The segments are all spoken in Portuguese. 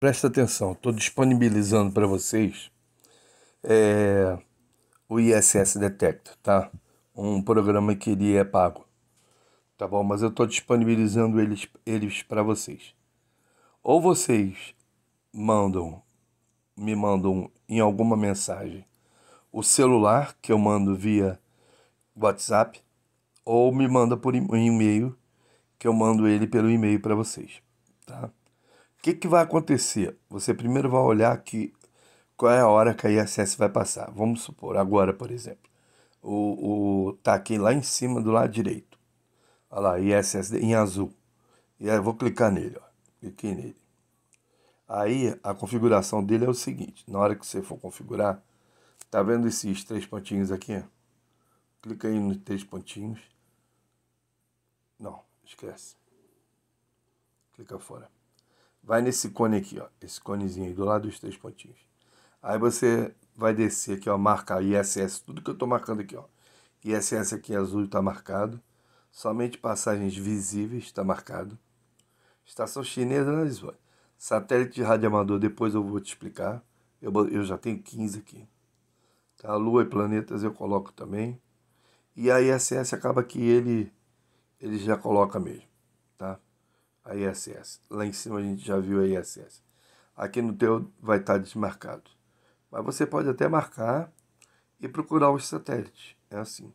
Presta atenção, estou disponibilizando para vocês é, o ISS Detector, tá? Um programa que ele é pago, tá bom? Mas eu estou disponibilizando eles, eles para vocês. Ou vocês mandam, me mandam em alguma mensagem o celular que eu mando via WhatsApp, ou me manda por e-mail que eu mando ele pelo e-mail para vocês, tá? O que, que vai acontecer? Você primeiro vai olhar que qual é a hora que a ISS vai passar. Vamos supor, agora, por exemplo, o, o tá aqui lá em cima do lado direito. Olha lá, ISS em azul. E aí eu vou clicar nele, ó. Cliquei nele. Aí a configuração dele é o seguinte: na hora que você for configurar, tá vendo esses três pontinhos aqui? Clica aí nos três pontinhos. Não, esquece. Clica fora vai nesse cone aqui, ó, esse conezinho aí do lado dos três pontinhos. Aí você vai descer aqui, ó, marcar ISS, tudo que eu estou marcando aqui, ó. ISS aqui azul está marcado. Somente passagens visíveis está marcado. Estação chinesa na né, Lisboa. Satélite de amador, depois eu vou te explicar. Eu, eu já tenho 15 aqui. Tá? Lua e planetas eu coloco também. E a ISS acaba que ele, ele já coloca mesmo a ISS. Lá em cima a gente já viu a ISS. Aqui no teu vai estar tá desmarcado. Mas você pode até marcar e procurar os satélites. É assim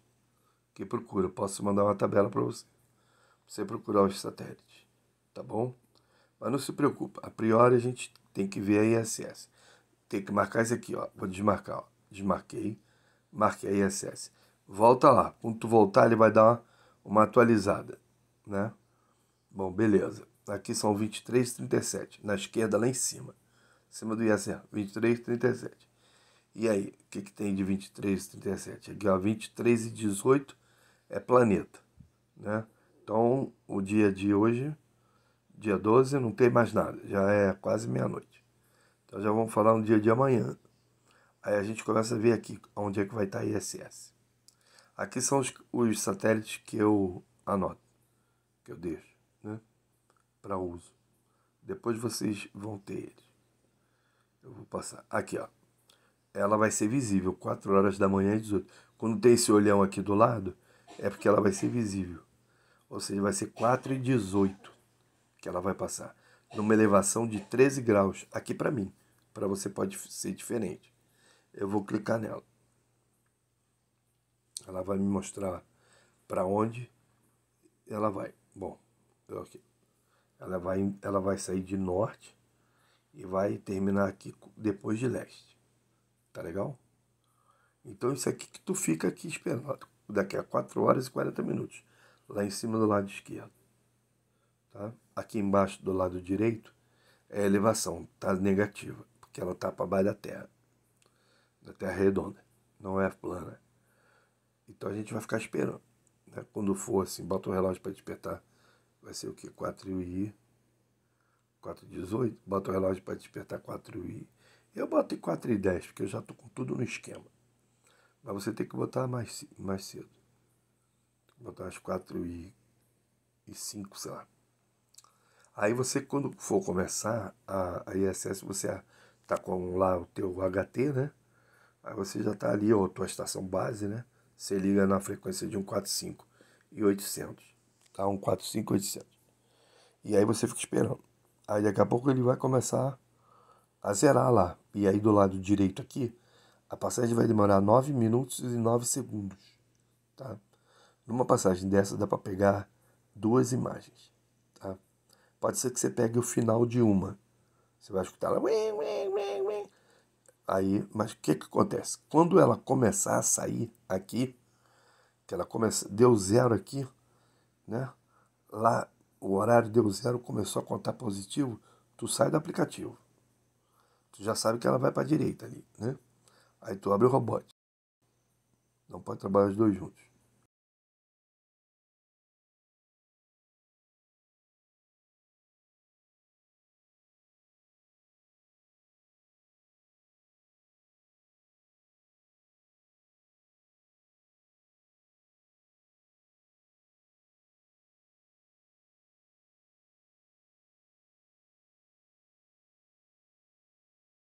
que procura. Posso mandar uma tabela para você. Você procurar os satélites, tá bom? Mas não se preocupa. A priori a gente tem que ver a ISS. Tem que marcar isso aqui, ó. Vou desmarcar, ó. Desmarquei. Marquei a ISS. Volta lá. Quando tu voltar, ele vai dar uma, uma atualizada, né? Bom, beleza. Aqui são 37. Na esquerda, lá em cima. Em cima do ISR. Assim, 23,37. E aí, o que, que tem de 37? Aqui, ó, 23 e 18 é planeta. Né? Então, o dia de hoje, dia 12, não tem mais nada. Já é quase meia-noite. Então, já vamos falar no dia de amanhã. Aí a gente começa a ver aqui onde é que vai estar ISS. Aqui são os, os satélites que eu anoto, que eu deixo né, para uso. Depois vocês vão ter eles. Eu vou passar. Aqui, ó. Ela vai ser visível 4 horas da manhã e 18. Quando tem esse olhão aqui do lado, é porque ela vai ser visível. Ou seja, vai ser 4 e 18 que ela vai passar. Numa elevação de 13 graus. Aqui para mim. Para você pode ser diferente. Eu vou clicar nela. Ela vai me mostrar para onde ela vai. Bom, então, ela vai, ela vai sair de norte e vai terminar aqui depois de leste. Tá legal? Então isso aqui que tu fica aqui esperando. Daqui a 4 horas e 40 minutos. Lá em cima do lado esquerdo. Tá? Aqui embaixo do lado direito é a elevação. Tá negativa. Porque ela tá para baixo da terra. Da terra redonda. Não é plana. Então a gente vai ficar esperando. Né? Quando for assim, bota o relógio para despertar vai ser o quê? 4 h 4 18. Bota o relógio para despertar 4 e... Eu boto em 4 h 10, porque eu já estou com tudo no esquema. Mas você tem que botar mais, mais cedo. Botar às 4 h e 5, sei lá. Aí você, quando for começar a, a ISS, você está com lá o teu HT, né? Aí você já está ali, a tua estação base, né? Você liga na frequência de 145 e 800. Tá? Um 45800. E aí você fica esperando. Aí daqui a pouco ele vai começar a zerar lá. E aí do lado direito aqui, a passagem vai demorar 9 minutos e 9 segundos. Tá? Numa passagem dessa dá para pegar duas imagens. Tá? Pode ser que você pegue o final de uma. Você vai escutar lá. Aí, mas o que, que acontece? Quando ela começar a sair aqui, que ela começa, deu zero aqui, né? Lá o horário deu zero, começou a contar positivo, tu sai do aplicativo. Tu já sabe que ela vai para a direita ali, né? Aí tu abre o robótico. Não pode trabalhar os dois juntos.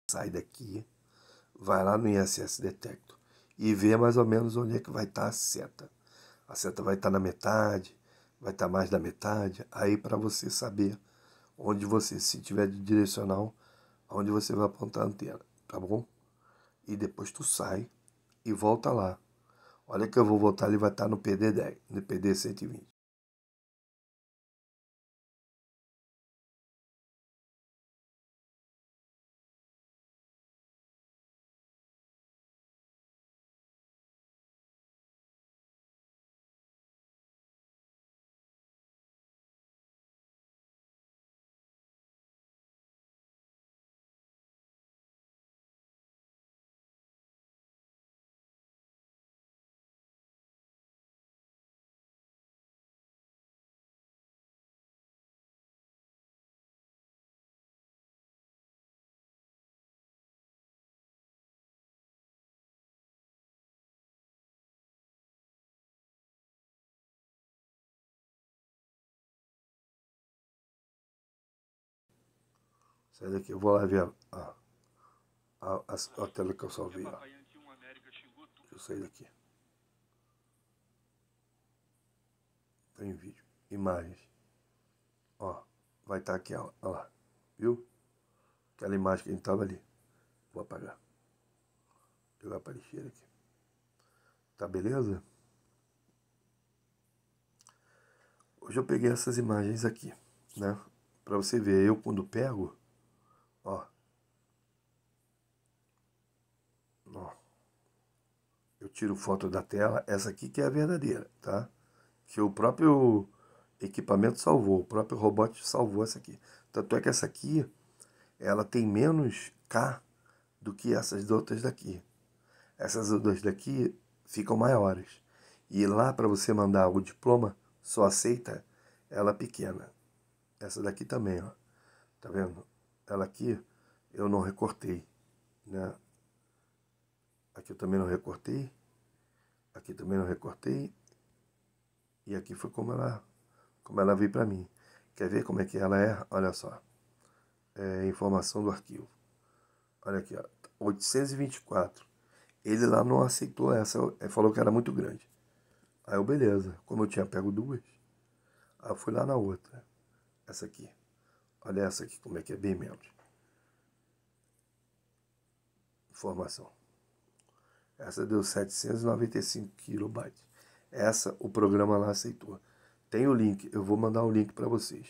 sai daqui, vai lá no ISS Detecto e vê mais ou menos onde é que vai estar tá a seta. A seta vai estar tá na metade, vai estar tá mais da metade, aí para você saber onde você, se tiver de direcional, onde você vai apontar a antena, tá bom? E depois tu sai e volta lá. Olha que eu vou voltar, ele vai estar tá no PD10, no PD 120. Sai daqui, eu vou lá ver a, a, a, a tela que eu salvei. Ó. Deixa eu sair daqui. Tem tá vídeo, imagens. Ó, vai estar tá aqui, ó, ó lá. Viu? Aquela imagem que a gente tava ali. Vou apagar. Jogar para lixeira aqui. Tá beleza? Hoje eu peguei essas imagens aqui, né? Para você ver, eu quando pego, Ó. Ó. Eu tiro foto da tela, essa aqui que é a verdadeira, tá? Que o próprio equipamento salvou, o próprio robô salvou essa aqui. Tanto é que essa aqui, ela tem menos K do que essas outras daqui. Essas duas daqui ficam maiores. E lá para você mandar o diploma, só aceita ela pequena. Essa daqui também, ó. Tá vendo? ela aqui eu não recortei, né? Aqui eu também não recortei, aqui também não recortei, e aqui foi como ela, como ela veio para mim. Quer ver como é que ela é? Olha só, é, informação do arquivo. Olha aqui, ó, 824. Ele lá não aceitou essa, é, falou que era muito grande. Aí eu, beleza, como eu tinha pego duas, aí eu fui lá na outra, essa aqui. Olha essa aqui, como é que é, bem menos. Informação. Essa deu 795 kilobytes. Essa o programa lá aceitou. Tem o link, eu vou mandar o link para vocês.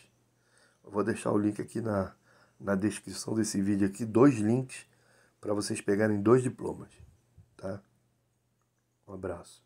Eu vou deixar o link aqui na, na descrição desse vídeo aqui, dois links para vocês pegarem dois diplomas, tá? Um abraço.